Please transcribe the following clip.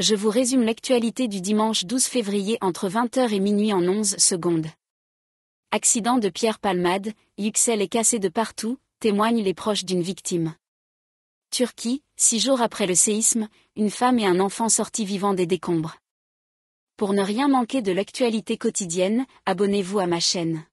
je vous résume l'actualité du dimanche 12 février entre 20h et minuit en 11 secondes. Accident de Pierre Palmade, Yuxel est cassé de partout, témoignent les proches d'une victime. Turquie, six jours après le séisme, une femme et un enfant sortis vivants des décombres. Pour ne rien manquer de l'actualité quotidienne, abonnez-vous à ma chaîne.